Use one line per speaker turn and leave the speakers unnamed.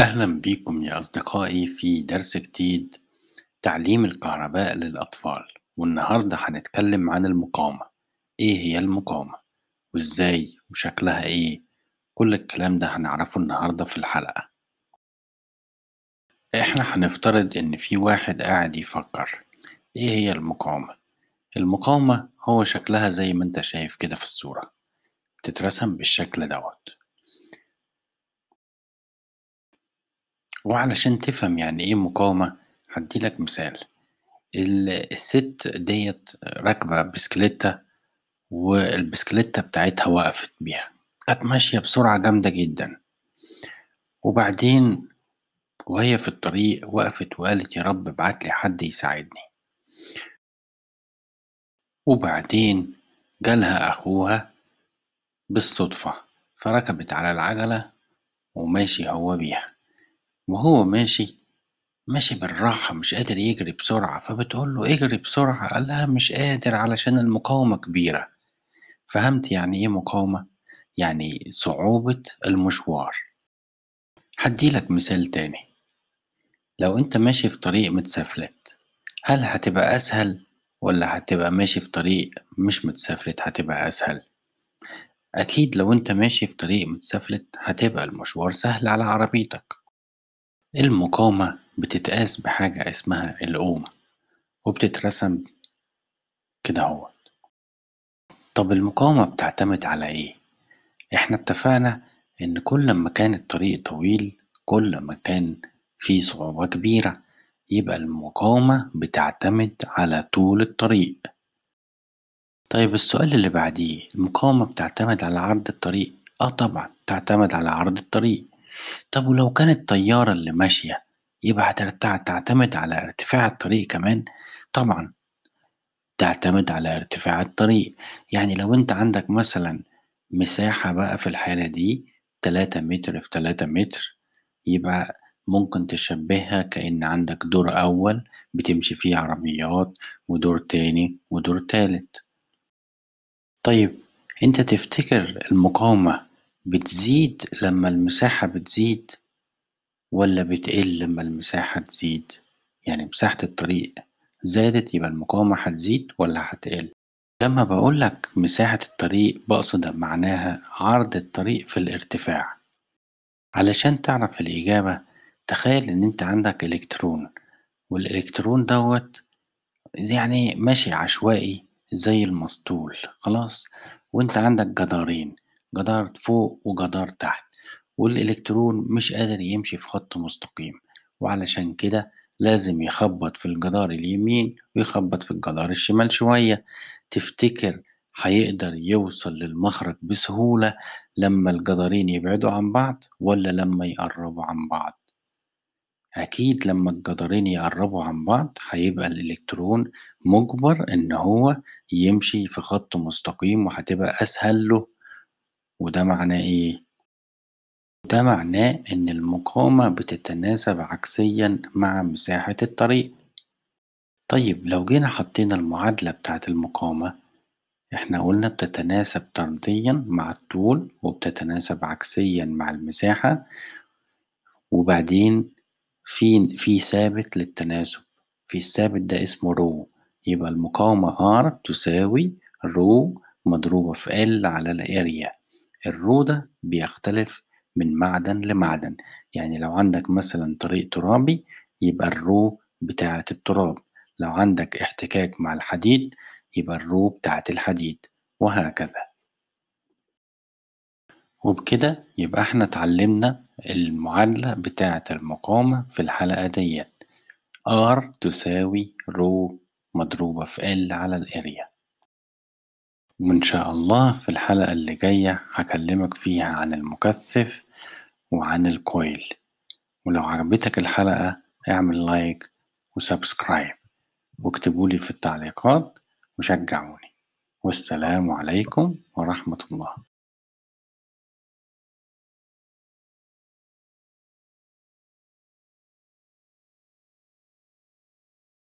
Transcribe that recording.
أهلا بكم يا أصدقائي في درس جديد تعليم الكهرباء للأطفال والنهاردة هنتكلم عن المقاومة إيه هي المقاومة وإزاي وشكلها إيه كل الكلام ده هنعرفه النهاردة في الحلقة إحنا هنفترض إن في واحد قاعد يفكر إيه هي المقاومة المقاومة هو شكلها زي ما أنت شايف كده في الصورة بتترسم بالشكل دوت وعلشان تفهم يعني إيه مقاومة هديلك لك مثال، ال السِت ديت راكبة بسكليتة والبسكليتة بتاعتها وقفت بيها، كانت ماشية بسرعة جامدة جدًا، وبعدين وهي في الطريق وقفت وقالت يا رب ابعت لي حد يساعدني. وبعدين جالها أخوها بالصدفة، فركبت على العجلة وماشي هو بيها. وهو ماشي ماشي بالراحة مش قادر يجري بسرعة فبتقول له اجري بسرعة قالها مش قادر علشان المقاومة كبيرة فهمت يعني ايه مقاومة؟ يعني صعوبة المشوار هديلك مثال تاني لو انت ماشي في طريق متسفلت هل هتبقى أسهل ولا هتبقى ماشي في طريق مش متسفلت هتبقى أسهل؟ أكيد لو أنت ماشي في طريق متسفلت هتبقى المشوار سهل على عربيتك المقاومة بتتقاس بحاجة اسمها القومة وبتترسم كده هو طب المقاومة بتعتمد على ايه؟ احنا اتفقنا ان كل ما كان الطريق طويل كل ما كان في صعوبة كبيرة يبقى المقاومة بتعتمد على طول الطريق طيب السؤال اللي بعديه المقاومة بتعتمد على عرض الطريق اه طبعا بتعتمد على عرض الطريق طب ولو كانت الطيارة اللي ماشية يبقى تعتمد على ارتفاع الطريق كمان طبعا تعتمد على ارتفاع الطريق يعني لو انت عندك مثلا مساحة بقى في الحالة دي تلاتة متر في تلاتة متر يبقى ممكن تشبهها كأن عندك دور أول بتمشي فيه عربيات ودور تاني ودور تالت طيب انت تفتكر المقاومة بتزيد لما المساحة بتزيد ولا بتقل لما المساحة تزيد يعني مساحة الطريق زادت يبقى المقاومة هتزيد ولا هتقل لما بقولك مساحة الطريق بقصد معناها عرض الطريق في الارتفاع علشان تعرف الإجابة تخيل إن أنت عندك إلكترون والإلكترون دوت يعني ماشي عشوائي زي المسطول خلاص وأنت عندك جدارين جدار فوق وجدار تحت والإلكترون مش قادر يمشي في خط مستقيم وعلشان كده لازم يخبط في الجدار اليمين ويخبط في الجدار الشمال شوية تفتكر هيقدر يوصل للمخرج بسهولة لما الجدارين يبعدوا عن بعض ولا لما يقربوا عن بعض أكيد لما الجدارين يقربوا عن بعض هيبقى الإلكترون مجبر إن هو يمشي في خط مستقيم وهتبقى أسهل له وده معناه إيه؟ ده معناه إن المقاومة بتتناسب عكسيا مع مساحة الطريق طيب لو جينا حطينا المعادلة بتاعة المقاومة إحنا قلنا بتتناسب طرديا مع الطول وبتتناسب عكسيا مع المساحة وبعدين في في ثابت للتناسب في الثابت ده اسمه رو يبقى المقاومة R تساوي رو مضروبة في L على الأريا الرودة بيختلف من معدن لمعدن يعني لو عندك مثلا طريق ترابي يبقى الرو بتاعة التراب لو عندك احتكاك مع الحديد يبقى الرو بتاعة الحديد وهكذا وبكده يبقى احنا اتعلمنا المعادلة بتاعة المقاومة في الحلقة ديت R تساوي رو مضروبة في L على الاريا وإن شاء الله في الحلقة اللي جاية هكلمك فيها عن المكثف وعن الكويل ولو عجبتك الحلقة اعمل لايك وسبسكرايب واكتبولي في التعليقات وشجعوني والسلام عليكم ورحمة الله